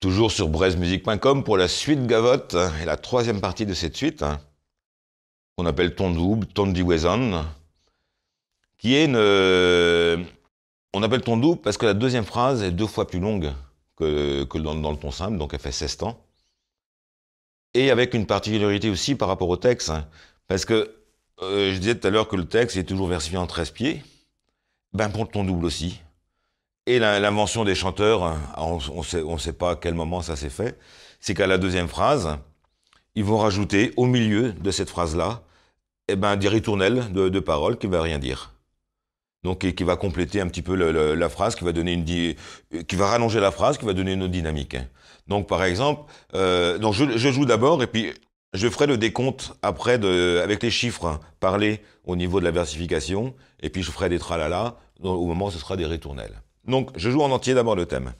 Toujours sur brezmusic.com pour la suite Gavotte hein, et la troisième partie de cette suite, hein, qu'on appelle ton double, ton Wezon, qui est une. On appelle ton double parce que la deuxième phrase est deux fois plus longue que, dans, le ton simple, donc elle fait 16 temps. Et avec une particularité aussi par rapport au texte, hein, parce que euh, je disais tout à l'heure que le texte est toujours versifié en 13 pieds, ben pour le ton double aussi. Et l'invention des chanteurs, hein, on ne sait, pas à quel moment ça s'est fait, c'est qu'à la deuxième phrase, ils vont rajouter au milieu de cette phrase-là eh ben, des ritournelles de, paroles qui ne va rien dire. Donc, et qui va compléter un petit peu la phrase, qui va donner une qui va rallonger la phrase, qui va donner une autre dynamique. Donc, par exemple, euh, donc je, joue d'abord et puis je ferai le décompte après avec les chiffres hein, parlés au niveau de la versification et puis je ferai des tralala. Au moment, où ce sera des ritournelles. Donc je joue en entier d'abord le thème.